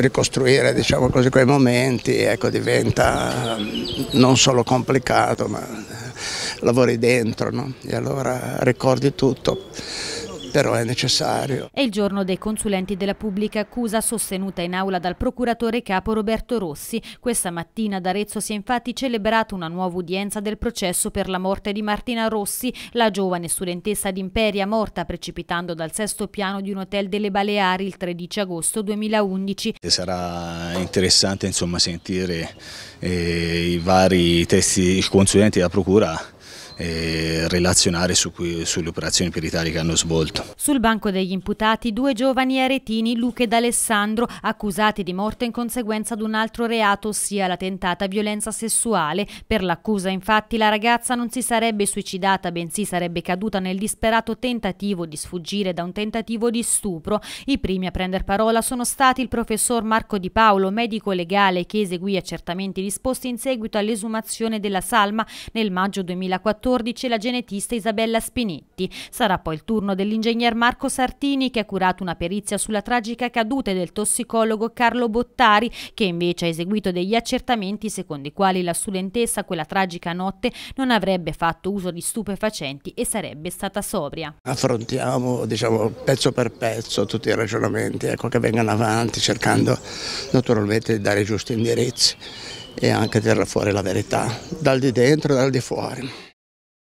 ricostruire diciamo così, quei momenti ecco, diventa mm, non solo complicato ma lavori dentro no? e allora ricordi tutto però è necessario. È il giorno dei consulenti della pubblica accusa sostenuta in aula dal procuratore capo Roberto Rossi. Questa mattina ad Arezzo si è infatti celebrata una nuova udienza del processo per la morte di Martina Rossi, la giovane studentessa d'Imperia morta precipitando dal sesto piano di un hotel delle Baleari il 13 agosto 2011. Sarà interessante insomma, sentire eh, i vari testi, i consulenti della procura eh, relazionare su cui, sulle operazioni peritali che hanno svolto. Sul banco degli imputati due giovani aretini, Luca ed Alessandro, accusati di morte in conseguenza di un altro reato, ossia la tentata violenza sessuale. Per l'accusa infatti la ragazza non si sarebbe suicidata, bensì sarebbe caduta nel disperato tentativo di sfuggire da un tentativo di stupro. I primi a prendere parola sono stati il professor Marco Di Paolo, medico legale che eseguì accertamenti disposti in seguito all'esumazione della salma nel maggio 2014 14 la genetista Isabella Spinetti. Sarà poi il turno dell'ingegner Marco Sartini che ha curato una perizia sulla tragica caduta del tossicologo Carlo Bottari che invece ha eseguito degli accertamenti secondo i quali la studentessa quella tragica notte non avrebbe fatto uso di stupefacenti e sarebbe stata sobria. Affrontiamo diciamo, pezzo per pezzo tutti i ragionamenti ecco, che vengano avanti cercando naturalmente di dare i giusti indirizzi e anche tirare fuori la verità, dal di dentro e dal di fuori.